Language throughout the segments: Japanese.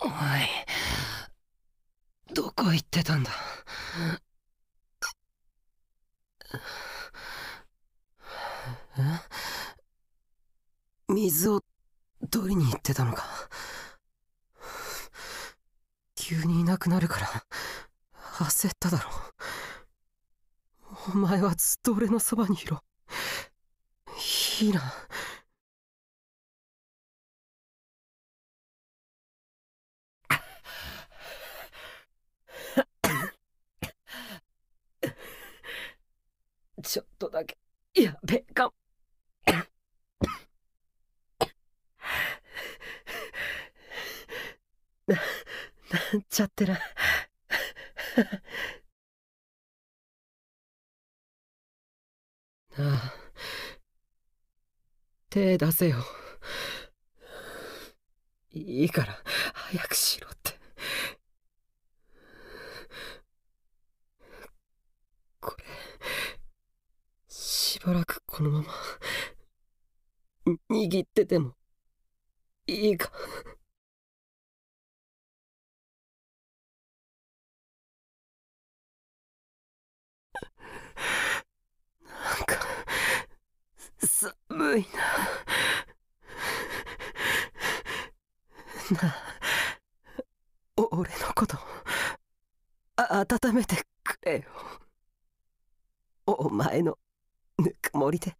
おいどこ行ってたんだ水を取りに行ってたのか急にいなくなるから焦っただろお前はずっと俺のそばにいろーラなちょっとだけ、やべえかな、なんちゃってな。なあ、手出せよ。いいから、早くしろって。しばらくこのまま握っててもいいかなんか寒いなな俺のこと温めてくれよお前のぬくもりで。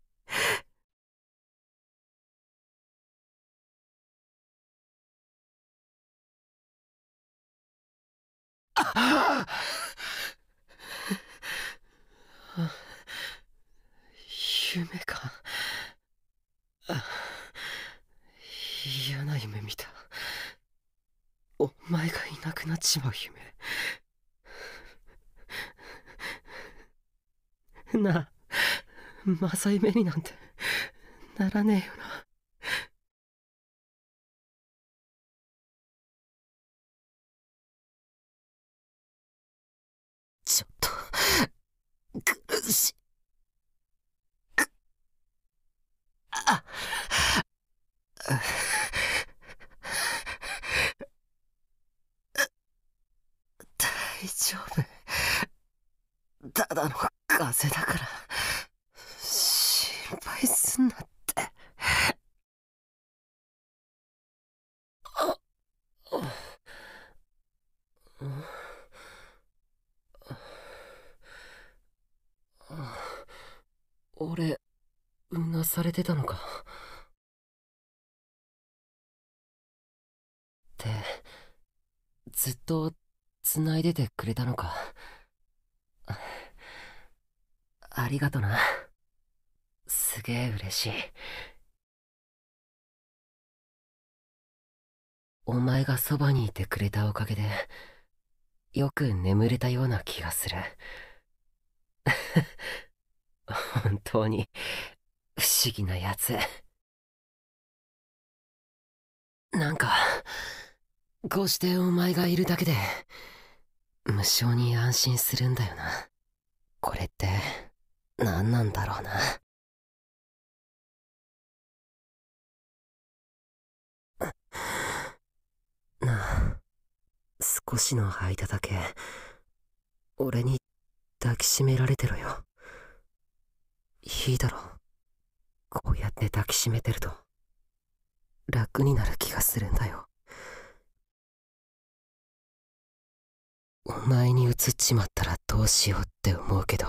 夢か嫌な夢見たお前がいなくなっちまう夢なあ正目になんてならねえよな。ちょっと苦しい。あ大丈夫ただの風邪だからすなって。俺、うなされてたのか。って、ずっと繋いでてくれたのか。ありがとな。すげえ嬉しい。お前がそばにいてくれたおかげで、よく眠れたような気がする。本当に、不思議なやつ。なんか、こうしてお前がいるだけで、無性に安心するんだよな。これって、何なんだろうな。少しの間だけ俺に抱きしめられてろよいいだろこうやって抱きしめてると楽になる気がするんだよお前に移っちまったらどうしようって思うけど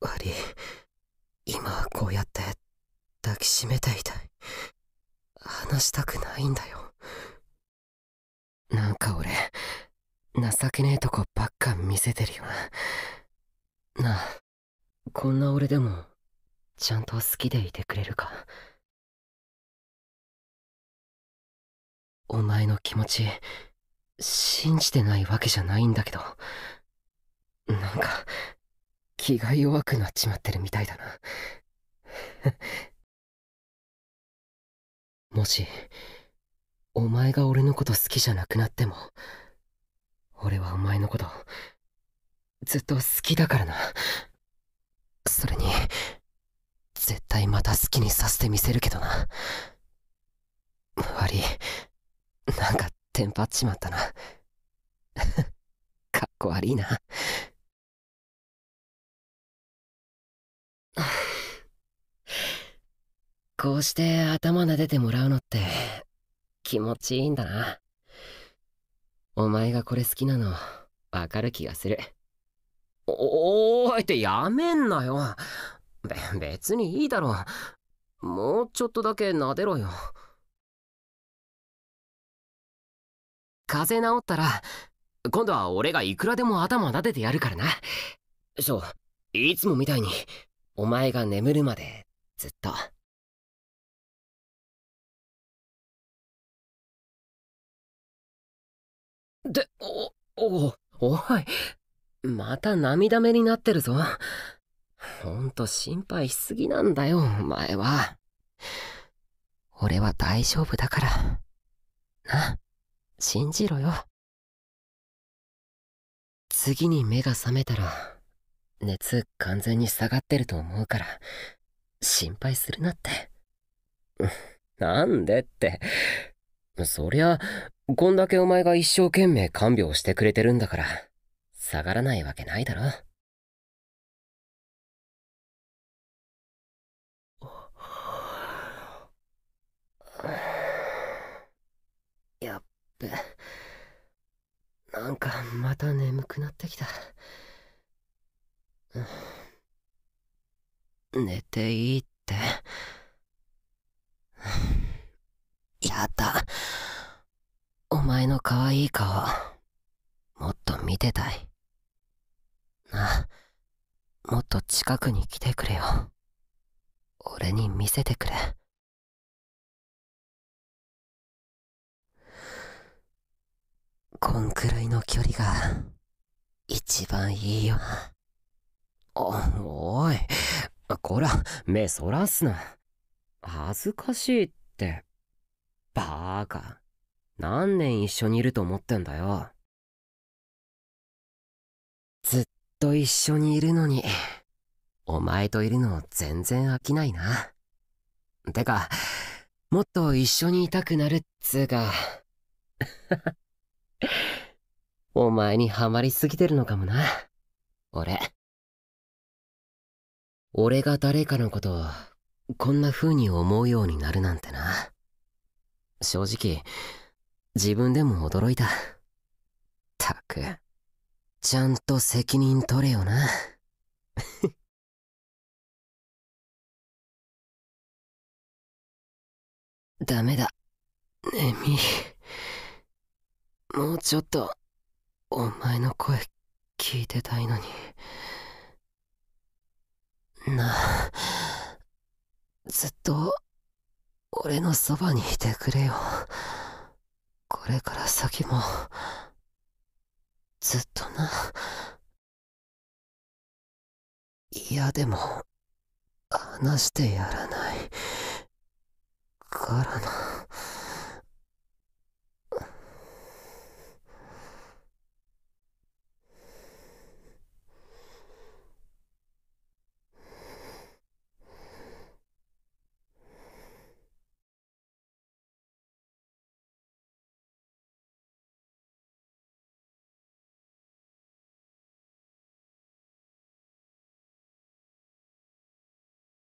悪い今はこうやって抱きしめていたい話したくないんだよなんか俺情けねえとこばっか見せてるよなあこんな俺でもちゃんと好きでいてくれるかお前の気持ち信じてないわけじゃないんだけどなんか気が弱くなっちまってるみたいだな もしお前が俺のこと好きじゃなくなっても俺はお前のことずっと好きだからなそれに絶対また好きにさせてみせるけどな悪いなんかテンパっちまったな かっこ悪いな こうして頭撫でてもらうのって気持ちいいんだなお前がこれ好きなのわかる気がするおおーいってやめんなよべ別にいいだろもうちょっとだけ撫でろよ風邪治ったら今度は俺がいくらでも頭撫でてやるからなそういつもみたいにお前が眠るまでずっと。で、お、お、おい。また涙目になってるぞ。ほんと心配しすぎなんだよ、お前は。俺は大丈夫だから。な、信じろよ。次に目が覚めたら、熱完全に下がってると思うから、心配するなって。なんでって。そりゃ、こんだけお前が一生懸命看病してくれてるんだから、下がらないわけないだろ。やっべ。なんかまた眠くなってきた。寝ていいって。前の可愛い顔もっと見てたいなもっと近くに来てくれよ俺に見せてくれこんくらいの距離が一番いいよおおいこら目そらすな恥ずかしいってバーカ何年一緒にいると思ってんだよ。ずっと一緒にいるのに、お前といるの全然飽きないな。てか、もっと一緒にいたくなるっつうか。お前にはまりすぎてるのかもな。俺。俺が誰かのことを、こんな風に思うようになるなんてな。正直、自分でも驚いたたくちゃんと責任取れよな ダメだねみもうちょっとお前の声聞いてたいのになあずっと俺のそばにいてくれよこれから先も、ずっとな。いやでも、話してやらない。からな。